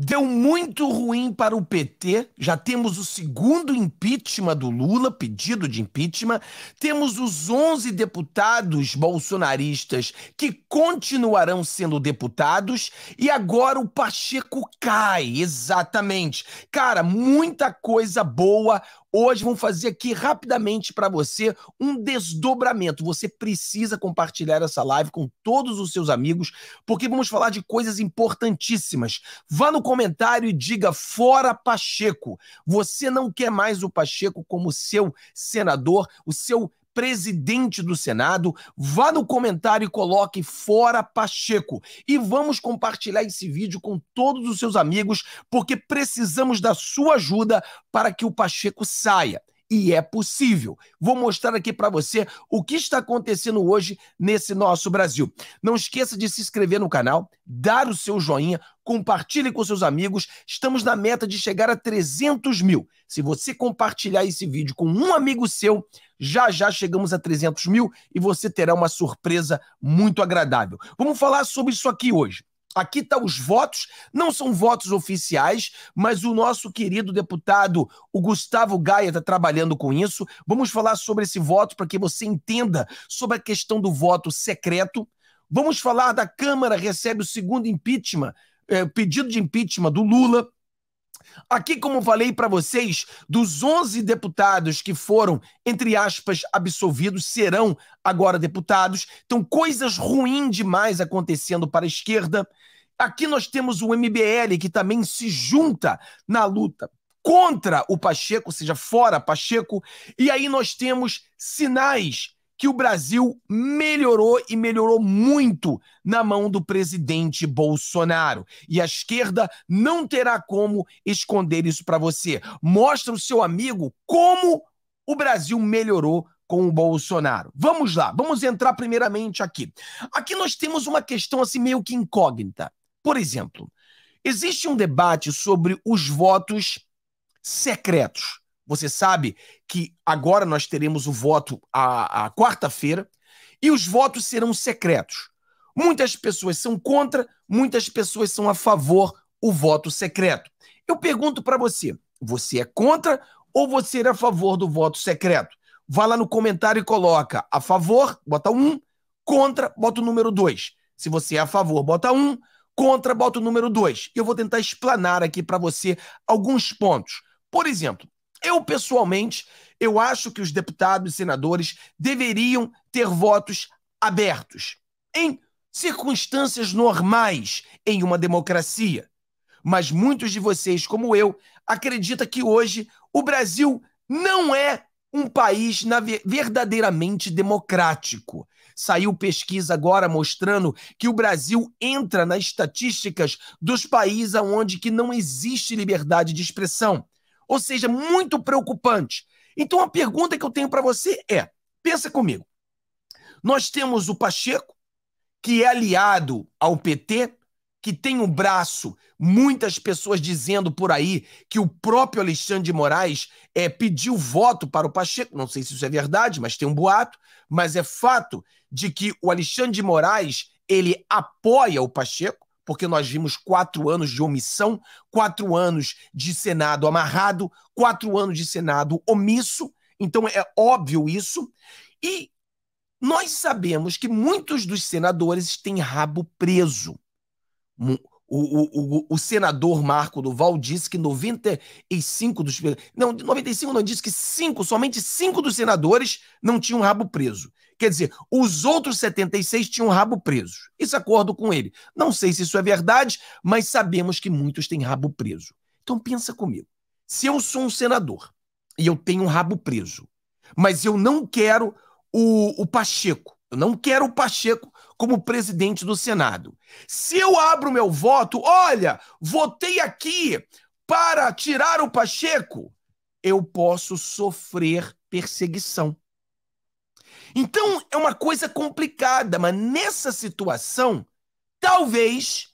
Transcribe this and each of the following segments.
Deu muito ruim para o PT. Já temos o segundo impeachment do Lula, pedido de impeachment. Temos os 11 deputados bolsonaristas que continuarão sendo deputados. E agora o Pacheco cai, exatamente. Cara, muita coisa boa hoje vamos fazer aqui rapidamente para você um desdobramento. Você precisa compartilhar essa live com todos os seus amigos, porque vamos falar de coisas importantíssimas. Vá no comentário e diga fora Pacheco. Você não quer mais o Pacheco como seu senador, o seu presidente do Senado, vá no comentário e coloque fora Pacheco. E vamos compartilhar esse vídeo com todos os seus amigos, porque precisamos da sua ajuda para que o Pacheco saia e é possível. Vou mostrar aqui para você o que está acontecendo hoje nesse nosso Brasil. Não esqueça de se inscrever no canal, dar o seu joinha, compartilhe com seus amigos. Estamos na meta de chegar a 300 mil. Se você compartilhar esse vídeo com um amigo seu, já já chegamos a 300 mil e você terá uma surpresa muito agradável. Vamos falar sobre isso aqui hoje. Aqui estão tá os votos, não são votos oficiais, mas o nosso querido deputado, o Gustavo Gaia, está trabalhando com isso. Vamos falar sobre esse voto para que você entenda sobre a questão do voto secreto. Vamos falar da Câmara recebe o segundo impeachment, eh, pedido de impeachment do Lula. Aqui, como falei para vocês, dos 11 deputados que foram, entre aspas, absolvidos, serão agora deputados. Então, coisas ruins demais acontecendo para a esquerda. Aqui nós temos o MBL, que também se junta na luta contra o Pacheco, ou seja, fora Pacheco. E aí nós temos sinais que o Brasil melhorou e melhorou muito na mão do presidente Bolsonaro. E a esquerda não terá como esconder isso para você. Mostra o seu amigo como o Brasil melhorou com o Bolsonaro. Vamos lá, vamos entrar primeiramente aqui. Aqui nós temos uma questão assim meio que incógnita. Por exemplo, existe um debate sobre os votos secretos. Você sabe que agora nós teremos o voto à, quarta-feira e os votos serão secretos. Muitas pessoas são contra, muitas pessoas são a favor o voto secreto. Eu pergunto para você: você é contra ou você é a favor do voto secreto? Vá lá no comentário e coloca a favor, bota um, contra, bota o número dois. Se você é a favor, bota um, contra, bota o número dois. Eu vou tentar explanar aqui para você alguns pontos. Por exemplo, eu, pessoalmente, eu acho que os deputados e senadores deveriam ter votos abertos em circunstâncias normais em uma democracia. Mas muitos de vocês, como eu, acredita que hoje o Brasil não é um país verdadeiramente democrático. Saiu pesquisa agora mostrando que o Brasil entra nas estatísticas dos países onde que não existe liberdade de expressão. Ou seja, muito preocupante. Então a pergunta que eu tenho para você é: pensa comigo. Nós temos o Pacheco, que é aliado ao PT, que tem um braço, muitas pessoas dizendo por aí que o próprio Alexandre de Moraes é, pediu voto para o Pacheco. Não sei se isso é verdade, mas tem um boato. Mas é fato de que o Alexandre de Moraes ele apoia o Pacheco porque nós vimos quatro anos de omissão, quatro anos de Senado amarrado, quatro anos de Senado omisso, então é óbvio isso. E nós sabemos que muitos dos senadores têm rabo preso. O, o, o, o, senador Marco Duval disse que 95 dos. Não, 95 não, disse que 5, somente 5 dos senadores não tinham rabo preso. Quer dizer, os outros 76 tinham rabo preso. Isso é acordo com ele. Não sei se isso é verdade, mas sabemos que muitos têm rabo preso. Então pensa comigo. Se eu sou um senador e eu tenho um rabo preso, mas eu não quero o, o Pacheco, eu não quero o Pacheco como presidente do Senado. Se eu abro meu voto, olha, votei aqui para tirar o Pacheco, eu posso sofrer perseguição. Então é uma coisa complicada, mas nessa situação, talvez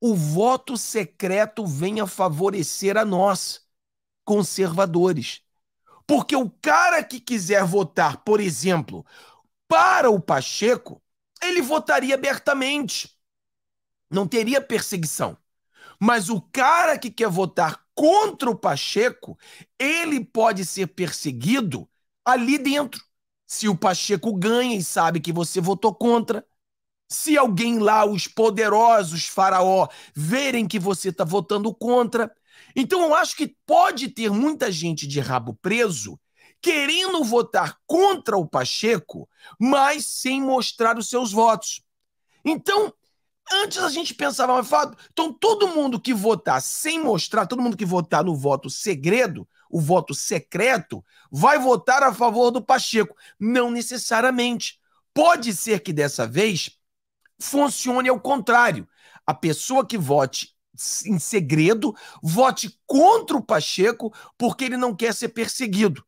o voto secreto venha favorecer a nós, conservadores. Porque o cara que quiser votar, por exemplo, para o Pacheco, ele votaria abertamente. Não teria perseguição. Mas o cara que quer votar contra o Pacheco, ele pode ser perseguido ali dentro se o Pacheco ganha e sabe que você votou contra, se alguém lá, os poderosos faraó, verem que você está votando contra. Então eu acho que pode ter muita gente de rabo preso querendo votar contra o Pacheco, mas sem mostrar os seus votos. Então, antes a gente pensava, mas, então todo mundo que votar sem mostrar, todo mundo que votar no voto segredo, o voto secreto, vai votar a favor do Pacheco. Não necessariamente. Pode ser que dessa vez funcione ao contrário. A pessoa que vote em segredo vote contra o Pacheco porque ele não quer ser perseguido.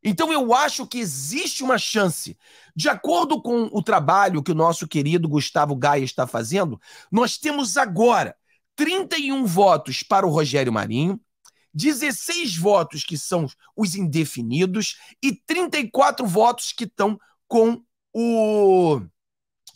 Então eu acho que existe uma chance. De acordo com o trabalho que o nosso querido Gustavo Gaia está fazendo, nós temos agora 31 votos para o Rogério Marinho, 16 votos que são os indefinidos e 34 votos que estão com o,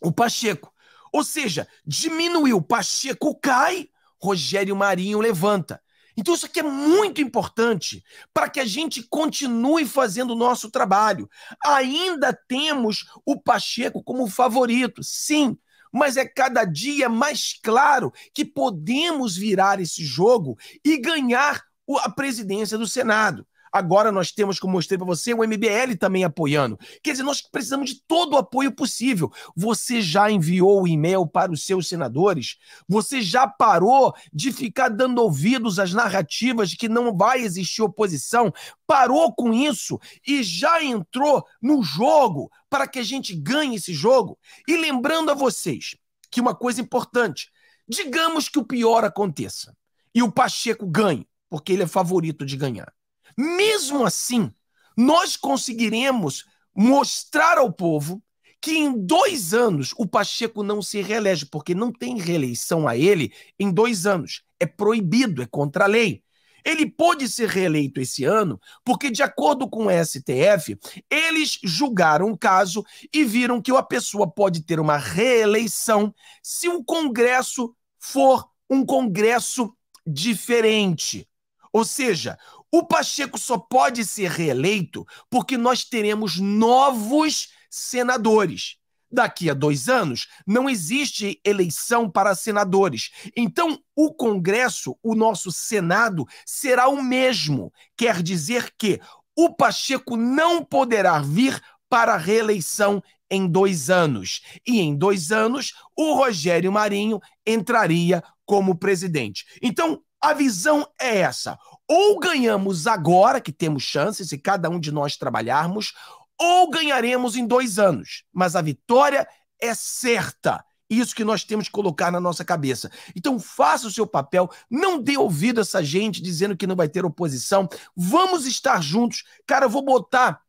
o Pacheco. Ou seja, diminuiu, Pacheco cai, Rogério Marinho levanta. Então, isso aqui é muito importante para que a gente continue fazendo o nosso trabalho. Ainda temos o Pacheco como favorito, sim, mas é cada dia mais claro que podemos virar esse jogo e ganhar a presidência do Senado. Agora nós temos, como mostrei para você, o MBL também apoiando. Quer dizer, nós precisamos de todo o apoio possível. Você já enviou o e-mail para os seus senadores? Você já parou de ficar dando ouvidos às narrativas de que não vai existir oposição? Parou com isso e já entrou no jogo para que a gente ganhe esse jogo? E lembrando a vocês que uma coisa importante: digamos que o pior aconteça e o Pacheco ganhe porque ele é favorito de ganhar. Mesmo assim, nós conseguiremos mostrar ao povo que em dois anos o Pacheco não se reelege, porque não tem reeleição a ele em dois anos. É proibido, é contra a lei. Ele pôde ser reeleito esse ano porque, de acordo com o STF, eles julgaram o caso e viram que a pessoa pode ter uma reeleição se o Congresso for um Congresso diferente. Ou seja, o Pacheco só pode ser reeleito porque nós teremos novos senadores. Daqui a dois anos, não existe eleição para senadores. Então, o Congresso, o nosso Senado, será o mesmo. Quer dizer que o Pacheco não poderá vir para a reeleição em dois anos. E em dois anos, o Rogério Marinho entraria como presidente. Então, a visão é essa: ou ganhamos agora, que temos chances, se cada um de nós trabalharmos, ou ganharemos em dois anos. Mas a vitória é certa. Isso que nós temos que colocar na nossa cabeça. Então, faça o seu papel, não dê ouvido a essa gente dizendo que não vai ter oposição. Vamos estar juntos. Cara, eu vou botar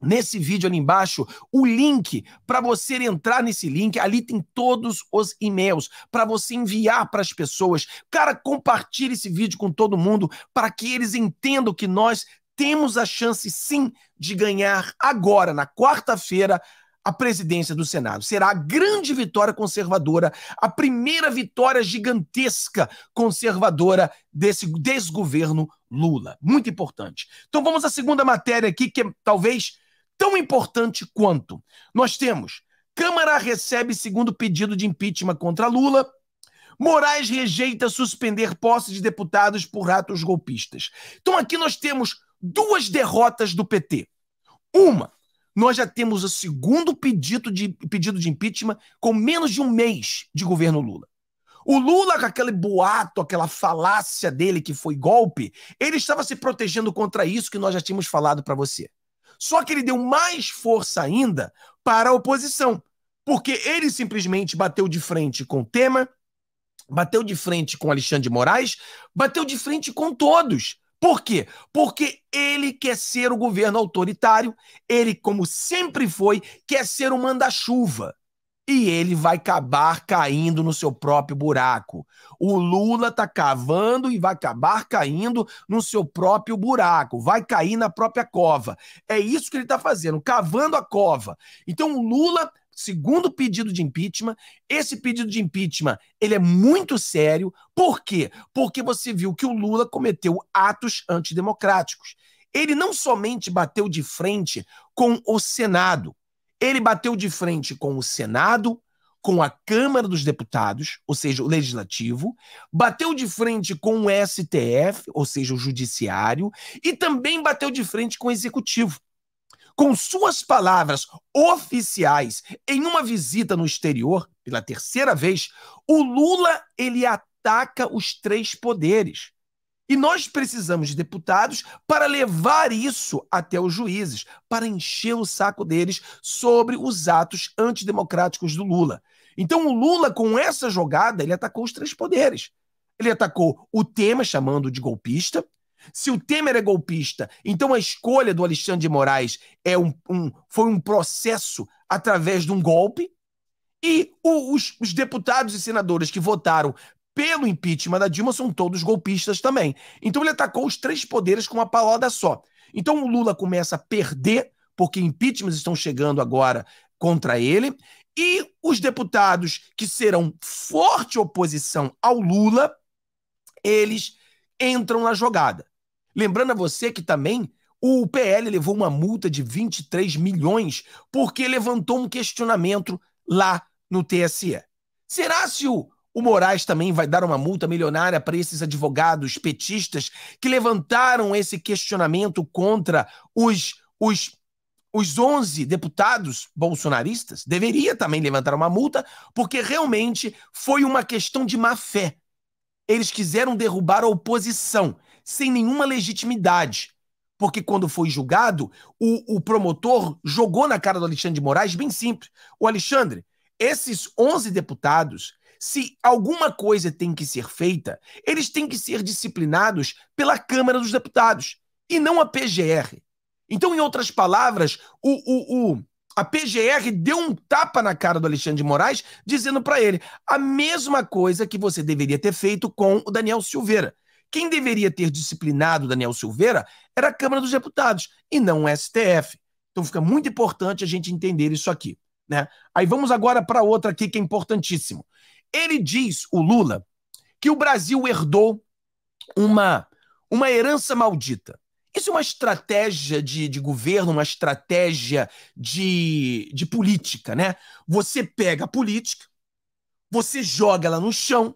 nesse vídeo ali embaixo o link para você entrar nesse link. Ali tem todos os e-mails para você enviar para as pessoas. Cara, compartilhe esse vídeo com todo mundo para que eles entendam que nós temos a chance sim de ganhar agora, na quarta-feira, a presidência do Senado. Será a grande vitória conservadora, a primeira vitória gigantesca conservadora desse desgoverno Lula. Muito importante. Então vamos à segunda matéria aqui, que é talvez tão importante quanto. Nós temos: Câmara recebe segundo pedido de impeachment contra Lula. Moraes rejeita suspender posse de deputados por atos golpistas. Então aqui nós temos duas derrotas do PT. Uma, nós já temos o segundo pedido de, pedido de impeachment com menos de um mês de governo Lula. O Lula, com aquele boato, aquela falácia dele que foi golpe, ele estava se protegendo contra isso que nós já tínhamos falado para você. Só que ele deu mais força ainda para a oposição, porque ele simplesmente bateu de frente com o Temer, bateu de frente com Alexandre de Moraes, bateu de frente com todos. Por quê? Porque ele quer ser o governo autoritário, ele, como sempre foi, quer ser o manda-chuva e ele vai acabar caindo no seu próprio buraco. O Lula tá cavando e vai acabar caindo no seu próprio buraco, vai cair na própria cova. É isso que ele tá fazendo, cavando a cova. Então o Lula segundo pedido de impeachment. Esse pedido de impeachment, ele é muito sério. Por quê? Porque você viu que o Lula cometeu atos antidemocráticos. Ele não somente bateu de frente com o Senado, ele bateu de frente com o Senado, com a Câmara dos Deputados, ou seja, o Legislativo, bateu de frente com o STF, ou seja, o Judiciário, e também bateu de frente com o Executivo. Com suas palavras oficiais em uma visita no exterior, pela terceira vez, o Lula ele ataca os três poderes. E nós precisamos de deputados para levar isso até os juízes, para encher o saco deles sobre os atos antidemocráticos do Lula. Então, o Lula, com essa jogada, ele atacou os três poderes. Ele atacou o Temer, chamando de golpista. Se o Temer é golpista, então a escolha do Alexandre de Moraes é um, um foi um processo através de um golpe. E os, os, deputados e senadores que votaram pelo impeachment da Dilma são todos golpistas também. Então ele atacou os três poderes com uma paulada só. Então o Lula começa a perder, porque impeachments estão chegando agora contra ele, e os deputados que serão forte oposição ao Lula, eles entram na jogada. Lembrando a você que também o PL levou uma multa de 23 milhões porque levantou um questionamento lá no TSE. Será se o o Moraes também vai dar uma multa milionária para esses advogados petistas que levantaram esse questionamento contra os, os, os 11 deputados bolsonaristas. Deveria também levantar uma multa, porque realmente foi uma questão de má fé. Eles quiseram derrubar a oposição, sem nenhuma legitimidade. Porque quando foi julgado, o, o promotor jogou na cara do Alexandre de Moraes, bem simples. O Alexandre, esses 11 deputados se alguma coisa tem que ser feita, eles têm que ser disciplinados pela Câmara dos Deputados e não a PGR. Então, em outras palavras, o, o, o a PGR deu um tapa na cara do Alexandre de Moraes, dizendo para ele a mesma coisa que você deveria ter feito com o Daniel Silveira. Quem deveria ter disciplinado o Daniel Silveira era a Câmara dos Deputados e não o STF. Então fica muito importante a gente entender isso aqui. Né? Aí vamos agora para outra aqui que é importantíssimo. Ele diz, o Lula, que o Brasil herdou uma, uma herança maldita. Isso é uma estratégia de, de governo, uma estratégia de, de política, né? Você pega a política, você joga ela no chão,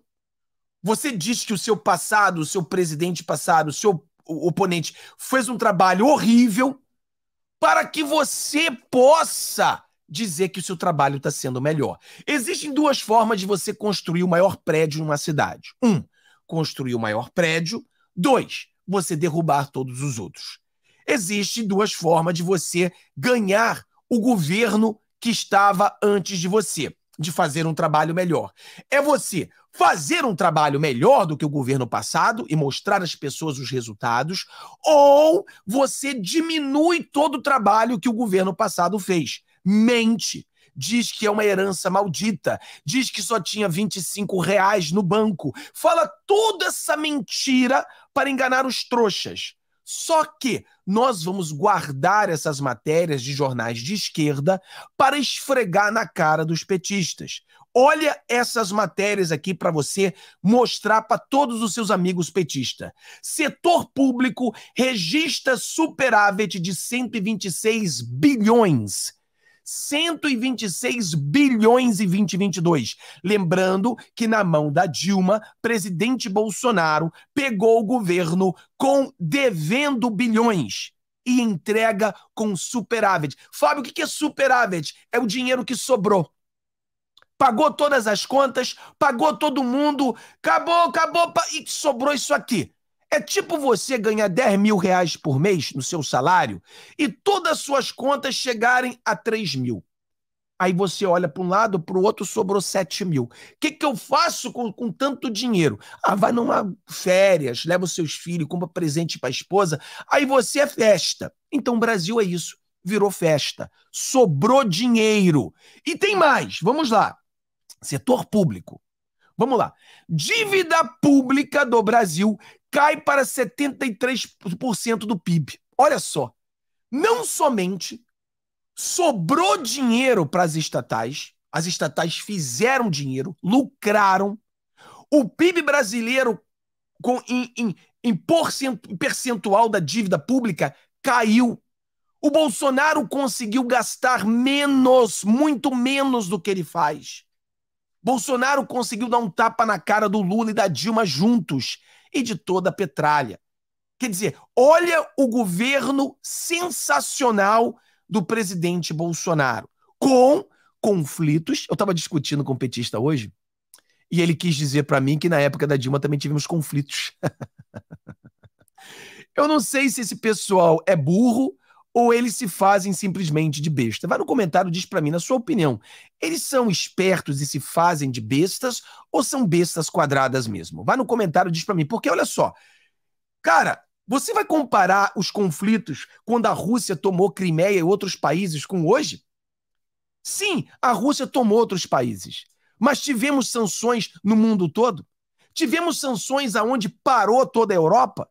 você diz que o seu passado, o seu presidente passado, o seu oponente fez um trabalho horrível para que você possa dizer que o seu trabalho está sendo melhor. Existem duas formas de você construir o maior prédio numa cidade: um, construir o maior prédio, dois, você derrubar todos os outros. Existem duas formas de você ganhar o governo que estava antes de você, de fazer um trabalho melhor. É você fazer um trabalho melhor do que o governo passado e mostrar às pessoas os resultados, ou você diminui todo o trabalho que o governo passado fez mente. Diz que é uma herança maldita. Diz que só tinha 25 reais no banco. Fala toda essa mentira para enganar os trouxas. Só que nós vamos guardar essas matérias de jornais de esquerda para esfregar na cara dos petistas. Olha essas matérias aqui para você mostrar para todos os seus amigos petistas. Setor público registra superávit de 126 bilhões 126 bilhões em 2022. Lembrando que na mão da Dilma, presidente Bolsonaro pegou o governo com devendo bilhões e entrega com superávit. Fábio, o que é superávit? É o dinheiro que sobrou. Pagou todas as contas, pagou todo mundo, acabou, acabou, e sobrou isso aqui. É tipo você ganhar 10 mil reais por mês no seu salário e todas as suas contas chegarem a 3 mil. Aí você olha para um lado, para o outro sobrou 7 mil. O que, que eu faço com, com tanto dinheiro? Ah, vai numa férias, leva os seus filhos, compra presente para a esposa. Aí você é festa. Então o Brasil é isso. Virou festa. Sobrou dinheiro. E tem mais. Vamos lá. Setor público. Vamos lá. Dívida pública do Brasil cai para 73% do PIB. Olha só, não somente sobrou dinheiro para as estatais, as estatais fizeram dinheiro, lucraram, o PIB brasileiro com, em, em, em percentual da dívida pública caiu. O Bolsonaro conseguiu gastar menos, muito menos do que ele faz. Bolsonaro conseguiu dar um tapa na cara do Lula e da Dilma juntos e de toda a petralha. Quer dizer, olha o governo sensacional do presidente Bolsonaro, com conflitos. Eu estava discutindo com o petista hoje, e ele quis dizer para mim que na época da Dilma também tivemos conflitos. Eu não sei se esse pessoal é burro ou eles se fazem simplesmente de besta? Vai no comentário, diz para mim, na sua opinião, eles são espertos e se fazem de bestas ou são bestas quadradas mesmo? Vai no comentário, diz para mim, porque olha só, cara, você vai comparar os conflitos quando a Rússia tomou Crimeia e outros países com hoje? Sim, a Rússia tomou outros países, mas tivemos sanções no mundo todo? Tivemos sanções aonde parou toda a Europa?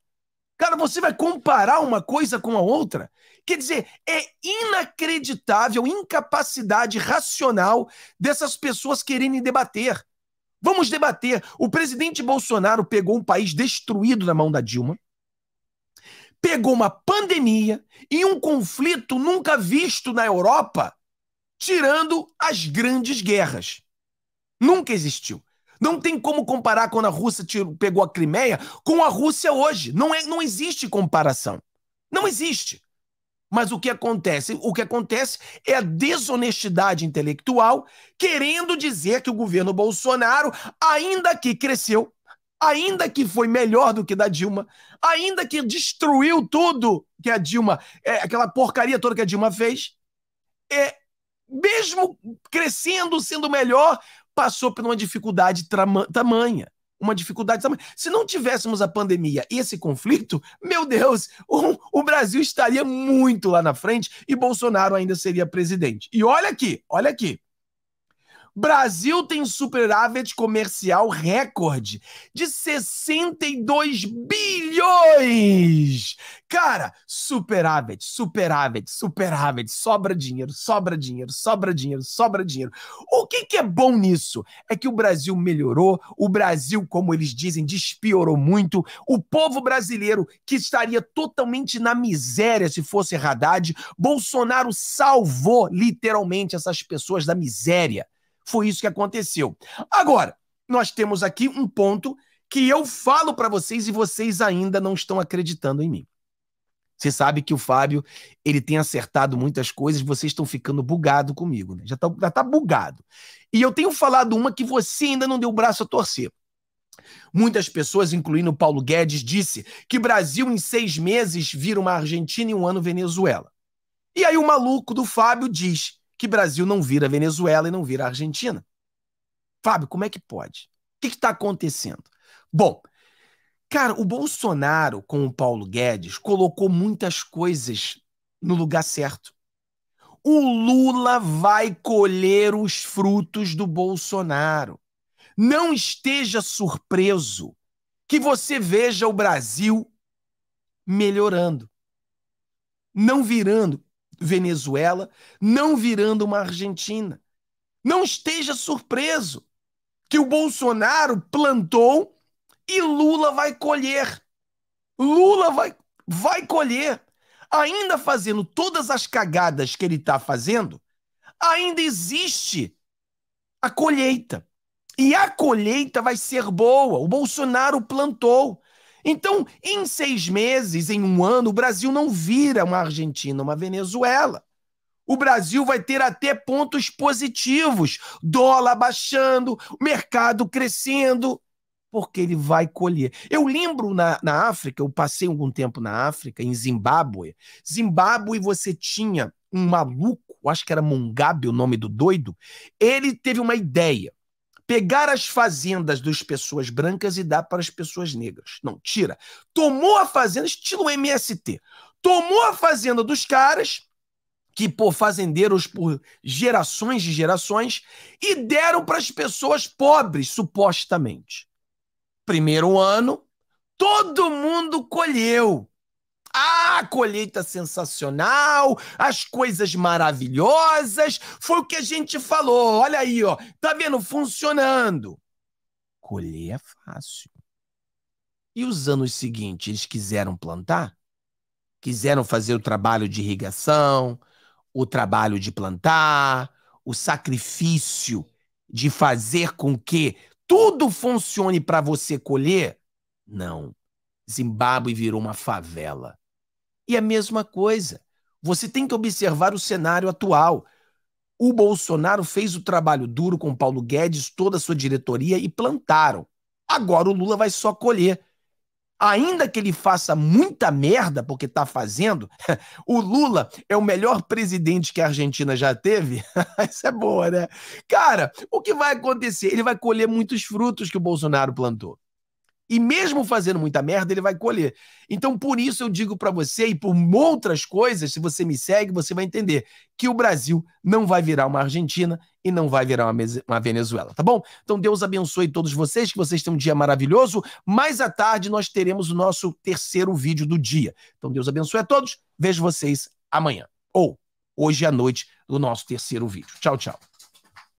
Cara, você vai comparar uma coisa com a outra? Quer dizer, é inacreditável incapacidade racional dessas pessoas quererem debater. Vamos debater. O presidente Bolsonaro pegou um país destruído na mão da Dilma, pegou uma pandemia e um conflito nunca visto na Europa, tirando as grandes guerras. Nunca existiu. Não tem como comparar quando a Rússia pegou a Crimeia com a Rússia hoje. Não, é, não existe comparação. Não existe. Mas o que acontece? O que acontece é a desonestidade intelectual querendo dizer que o governo Bolsonaro, ainda que cresceu, ainda que foi melhor do que da Dilma, ainda que destruiu tudo que a Dilma, é, aquela porcaria toda que a Dilma fez, é, mesmo crescendo, sendo melhor, passou por uma dificuldade tamanha uma dificuldade. Se não tivéssemos a pandemia e esse conflito, meu Deus, o, o, Brasil estaria muito lá na frente e Bolsonaro ainda seria presidente. E olha aqui, olha aqui. Brasil tem superávit comercial recorde de 62 bilhões. Cara, superávit, superávit, superávit, sobra dinheiro, sobra dinheiro, sobra dinheiro, sobra dinheiro. O que, que é bom nisso? É que o Brasil melhorou, o Brasil, como eles dizem, despiorou muito. O povo brasileiro, que estaria totalmente na miséria se fosse Haddad, Bolsonaro salvou literalmente essas pessoas da miséria. Foi isso que aconteceu. Agora, nós temos aqui um ponto que eu falo para vocês e vocês ainda não estão acreditando em mim. Você sabe que o Fábio, ele tem acertado muitas coisas, vocês estão ficando bugado comigo, né? Já tá, já tá bugado. E eu tenho falado uma que você ainda não deu o braço a torcer. Muitas pessoas, incluindo Paulo Guedes, disse que Brasil em seis meses vira uma Argentina e um ano Venezuela. E aí o maluco do Fábio diz que Brasil não vira Venezuela e não vira Argentina. Fábio, como é que pode? O que está acontecendo? Bom, cara, o Bolsonaro com o Paulo Guedes colocou muitas coisas no lugar certo. O Lula vai colher os frutos do Bolsonaro. Não esteja surpreso que você veja o Brasil melhorando, não virando Venezuela, não virando uma Argentina. Não esteja surpreso que o Bolsonaro plantou e Lula vai colher. Lula vai, vai colher. Ainda fazendo todas as cagadas que ele está fazendo, ainda existe a colheita. E a colheita vai ser boa. O Bolsonaro plantou. Então, em seis meses, em um ano, o Brasil não vira uma Argentina, uma Venezuela. O Brasil vai ter até pontos positivos: dólar baixando, mercado crescendo, porque ele vai colher. Eu lembro na, na África, eu passei algum tempo na África, em Zimbábue. Zimbábue você tinha um maluco, acho que era Mungabe o nome do doido, ele teve uma ideia pegar as fazendas das pessoas brancas e dar para as pessoas negras. Não, tira. Tomou a fazenda, estilo MST. Tomou a fazenda dos caras, que por fazendeiros por gerações e gerações, e deram para as pessoas pobres, supostamente. Primeiro ano, todo mundo colheu a colheita sensacional, as coisas maravilhosas. Foi o que a gente falou. Olha aí, ó. Tá vendo? Funcionando. Colher é fácil. E os anos seguintes, eles quiseram plantar? Quiseram fazer o trabalho de irrigação, o trabalho de plantar, o sacrifício de fazer com que tudo funcione para você colher? Não. Zimbábue virou uma favela. E a mesma coisa. Você tem que observar o cenário atual. O Bolsonaro fez o trabalho duro com Paulo Guedes, toda a sua diretoria e plantaram. Agora o Lula vai só colher. Ainda que ele faça muita merda, porque está fazendo, o Lula é o melhor presidente que a Argentina já teve. Isso é boa, né? Cara, o que vai acontecer? Ele vai colher muitos frutos que o Bolsonaro plantou. E mesmo fazendo muita merda, ele vai colher. Então, por isso eu digo para você e por outras coisas, se você me segue, você vai entender que o Brasil não vai virar uma Argentina e não vai virar uma, uma Venezuela, tá bom? Então, Deus abençoe todos vocês, que vocês tenham um dia maravilhoso. Mais à tarde nós teremos o nosso terceiro vídeo do dia. Então, Deus abençoe a todos. Vejo vocês amanhã ou hoje à noite no nosso terceiro vídeo. Tchau, tchau.